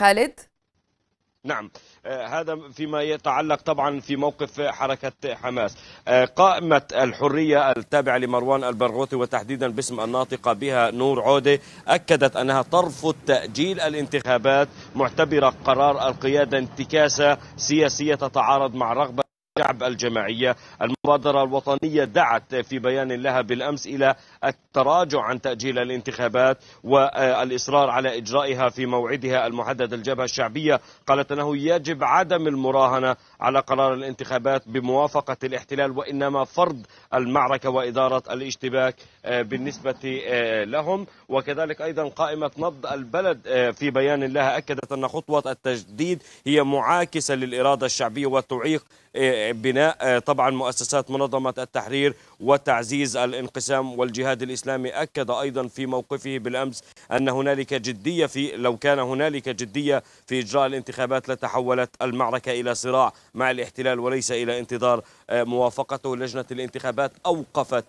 خالد نعم آه، هذا فيما يتعلق طبعا في موقف حركة حماس آه، قائمة الحرية التابعة لمروان البرغوثي وتحديدا باسم الناطقة بها نور عودة أكدت أنها ترفض تأجيل الانتخابات معتبرة قرار القيادة انتكاسة سياسية تتعارض مع رغبة الشعب الجماعية المبادرة الوطنية دعت في بيان لها بالأمس إلى التراجع عن تأجيل الانتخابات والإصرار على إجرائها في موعدها المحدد الجبهة الشعبية قالت أنه يجب عدم المراهنة على قرار الانتخابات بموافقة الاحتلال وإنما فرض المعركة وإدارة الاشتباك بالنسبة لهم وكذلك أيضا قائمة نبض البلد في بيان لها أكدت أن خطوة التجديد هي معاكسة للإرادة الشعبية وتعيق إيه، إيه، بناء إيه، طبعا مؤسسات منظمة التحرير وتعزيز الانقسام والجهاد الإسلامي أكد أيضا في موقفه بالأمس أن هنالك جدية في لو كان هنالك جدية في إجراء الانتخابات لتحولت المعركة إلى صراع مع الاحتلال وليس إلى انتظار موافقته لجنة الانتخابات أوقفت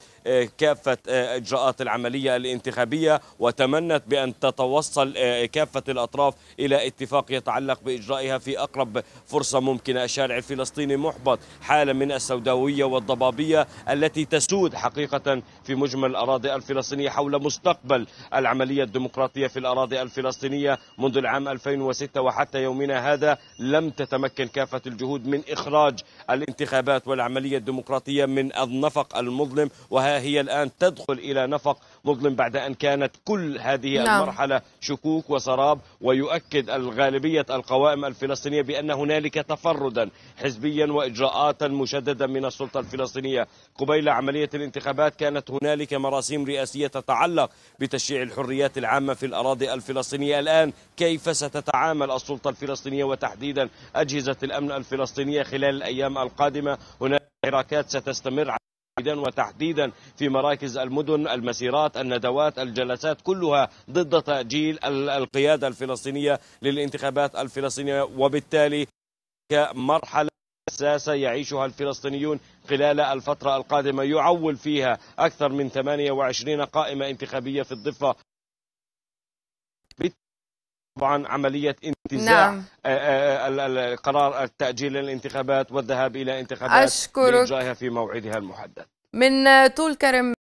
كافة إجراءات العملية الانتخابية وتمنت بأن تتوصل كافة الأطراف إلى اتفاق يتعلق بإجرائها في أقرب فرصة ممكنة الشارع الفلسطيني تحبط حالة من السوداوية والضبابية التي تسود حقيقة في مجمل الأراضي الفلسطينية حول مستقبل العملية الديمقراطية في الأراضي الفلسطينية منذ العام 2006 وحتى يومنا هذا لم تتمكن كافة الجهود من إخراج الانتخابات والعملية الديمقراطية من النفق المظلم وها هي الآن تدخل إلى نفق مظلم بعد أن كانت كل هذه نعم. المرحلة شكوك وسراب ويؤكد الغالبية القوائم الفلسطينية بأن هنالك تفردا حزبيا وإجراءات مشددة من السلطة الفلسطينية قبيل عملية الانتخابات كانت هنالك مراسيم رئاسية تتعلق بتشييع الحريات العامة في الأراضي الفلسطينية الآن كيف ستتعامل السلطة الفلسطينية وتحديدا أجهزة الأمن الفلسطينية خلال الأيام القادمة هناك حراكات ستستمر تحديدا وتحديدا في مراكز المدن المسيرات الندوات الجلسات كلها ضد تأجيل القيادة الفلسطينية للانتخابات الفلسطينية وبالتالي مرحلة حساسة يعيشها الفلسطينيون خلال الفترة القادمة يعول فيها أكثر من 28 قائمة انتخابية في الضفة طبعا عملية انتزاع نعم. آه، آه، القرار التأجيل للانتخابات والذهاب إلى انتخابات أشكرك في موعدها المحدد من طول كرم